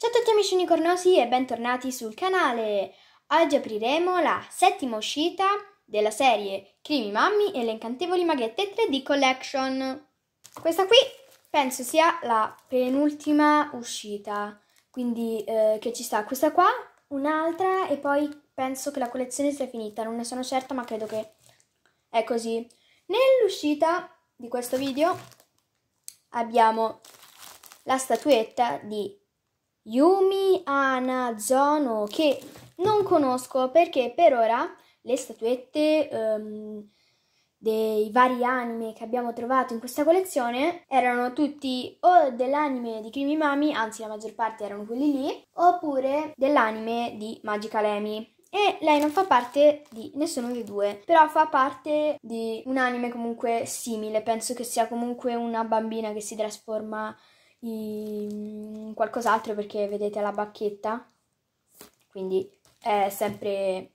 Ciao a tutti amici unicornosi e bentornati sul canale! Oggi apriremo la settima uscita della serie Crimi Mammi e le incantevoli maghette 3D Collection. Questa qui penso sia la penultima uscita, quindi eh, che ci sta questa qua, un'altra e poi penso che la collezione sia finita, non ne sono certa ma credo che è così. Nell'uscita di questo video abbiamo la statuetta di Yumi Anazono che non conosco perché per ora le statuette um, dei vari anime che abbiamo trovato in questa collezione erano tutti o dell'anime di Krimi Mami, anzi la maggior parte erano quelli lì, oppure dell'anime di Magica Lemi e lei non fa parte di nessuno dei due, però fa parte di un anime comunque simile, penso che sia comunque una bambina che si trasforma i, mm, qualcos'altro perché vedete la bacchetta, quindi è sempre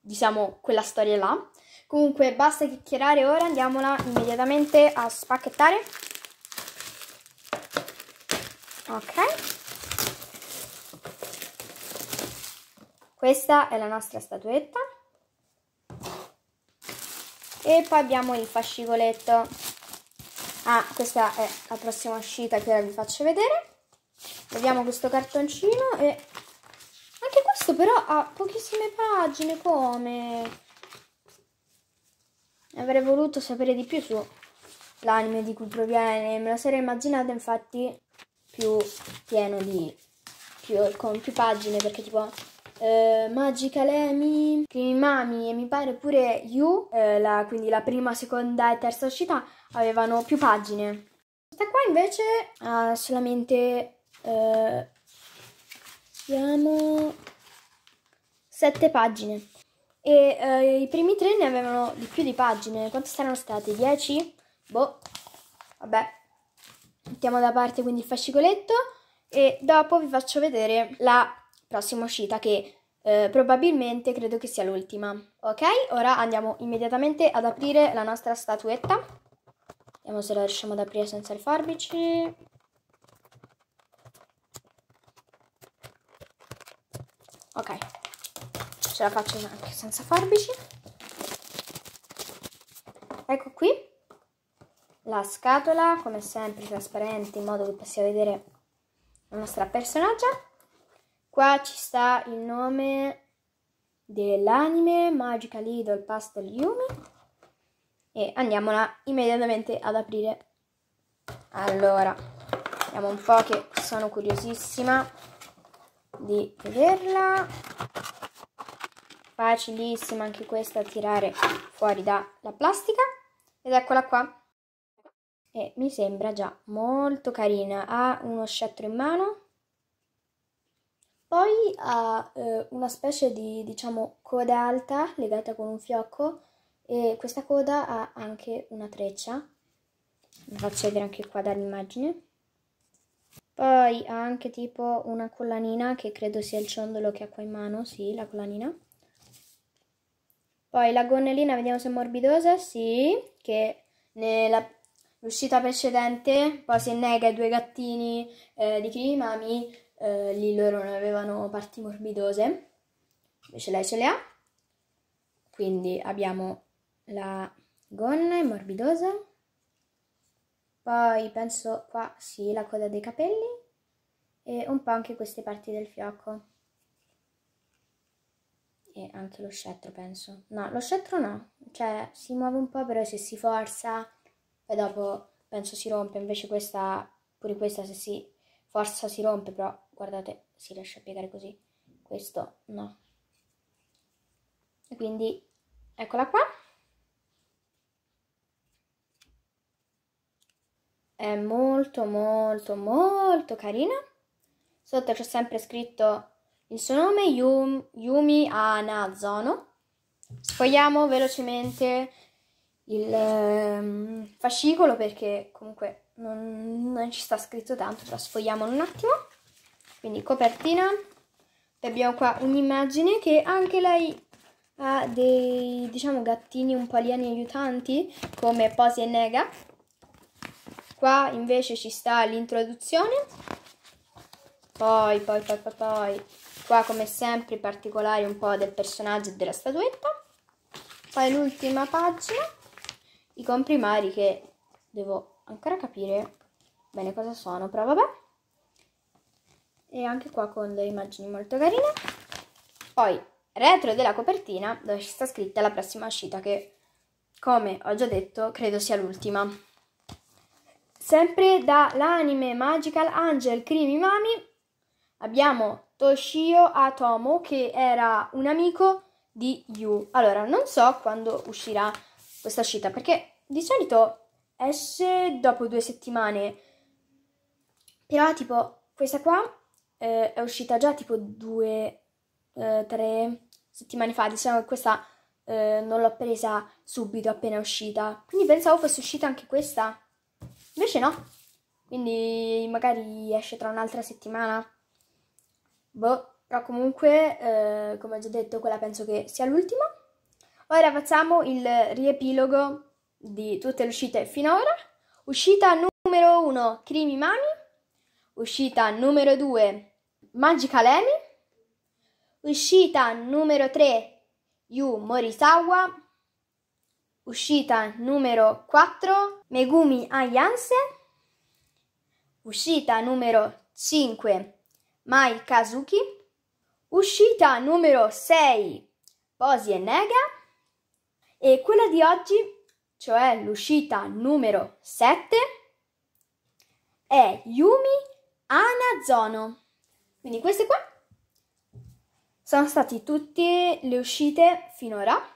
diciamo quella storia là. Comunque basta chiacchierare ora, andiamola immediatamente a spacchettare. Ok. Questa è la nostra statuetta. E poi abbiamo il fascicoletto Ah, questa è la prossima uscita che ora vi faccio vedere. Vediamo questo cartoncino e... Anche questo però ha pochissime pagine, come? Avrei voluto sapere di più sull'anime di cui proviene, me lo sarei immaginato infatti più pieno di... Più, con più pagine, perché tipo eh, Magical Amy, Lemi, Mami e mi pare pure You, eh, la, quindi la prima, seconda e terza uscita, avevano più pagine. Questa qua invece ha solamente eh, abbiamo 7 pagine e eh, i primi tre ne avevano di più di pagine. Quante saranno state? 10? Boh, vabbè. Mettiamo da parte quindi il fascicoletto e dopo vi faccio vedere la prossima uscita che eh, probabilmente credo che sia l'ultima. Ok, ora andiamo immediatamente ad aprire la nostra statuetta. Vediamo se la riusciamo ad aprire senza rifarbici. Ok, ce la faccio anche senza farbici. Ecco qui la scatola, come sempre trasparente, in modo che possiamo vedere la nostra personaggia. Qua ci sta il nome dell'anime Magical Idol Pastel Yumi e andiamola immediatamente ad aprire. Allora, vediamo un po' che sono curiosissima di vederla. Facilissima anche questa da tirare fuori dalla plastica. Ed eccola qua. E mi sembra già molto carina. Ha uno scettro in mano. Poi ha eh, una specie di, diciamo, coda alta legata con un fiocco e questa coda ha anche una treccia, vi faccio vedere anche qua dall'immagine. Poi ha anche tipo una collanina che credo sia il ciondolo che ha qua in mano, sì, la collanina. Poi la gonnellina, vediamo se è morbidosa, sì, che nella uscita precedente poi si nega i due gattini eh, di Kirimami, eh, lì loro non avevano parti morbidose, invece lei ce le ha. Quindi abbiamo la gonna è morbidosa, poi penso qua sì la coda dei capelli e un po' anche queste parti del fiocco e anche lo scettro penso. No, lo scettro no, cioè si muove un po' però se si forza poi dopo penso si rompe, invece questa, pure questa se si forza si rompe, però guardate si riesce a piegare così, questo no. E quindi eccola qua. è molto molto molto carina. Sotto c'è sempre scritto il suo nome, Yum, Yumi Anazono. Sfogliamo velocemente il um, fascicolo perché comunque non, non, ci sta scritto tanto, però sfogliamolo un attimo. Quindi copertina. E abbiamo qua un'immagine che anche lei ha dei, diciamo, gattini un po' alieni aiutanti, come Posi e Nega. Qua invece ci sta l'introduzione. Poi, poi, poi, poi, poi. Qua come sempre i particolari un po' del personaggio e della statuetta. Poi l'ultima pagina, i comprimari che devo ancora capire bene cosa sono, però vabbè. E anche qua con delle immagini molto carine. Poi retro della copertina dove ci sta scritta la prossima uscita che, come ho già detto, credo sia l'ultima. Sempre dall'anime Magical Angel Creamy Mami abbiamo Toshio Atomo che era un amico di Yu. Allora, non so quando uscirà questa uscita perché di solito esce dopo due settimane. Però tipo questa qua eh, è uscita già tipo due, eh, tre settimane fa. Diciamo che questa eh, non l'ho presa subito appena uscita. Quindi pensavo fosse uscita anche questa. Invece no. Quindi magari esce tra un'altra settimana. Boh, però comunque, eh, come ho già detto, quella penso che sia l'ultima. Ora facciamo il riepilogo di tutte le uscite finora. Uscita numero 1, Crimi Mami. Uscita numero 2, Magical Lemi. Uscita numero 3, Yu Morisawa. Uscita numero 4 Megumi Ayanse, Uscita numero 5 Mai Kazuki. Uscita numero 6 Posi e Nega. E quella di oggi, cioè l'uscita numero 7, è Yumi Anazono. Quindi queste qua sono state tutte le uscite finora.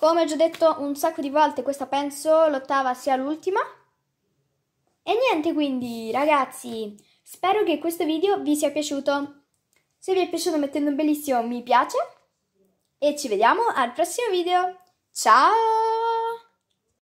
Come ho già detto un sacco di volte, questa penso l'ottava sia l'ultima. E niente quindi, ragazzi, spero che questo video vi sia piaciuto. Se vi è piaciuto mettendo un bellissimo mi piace e ci vediamo al prossimo video. Ciao!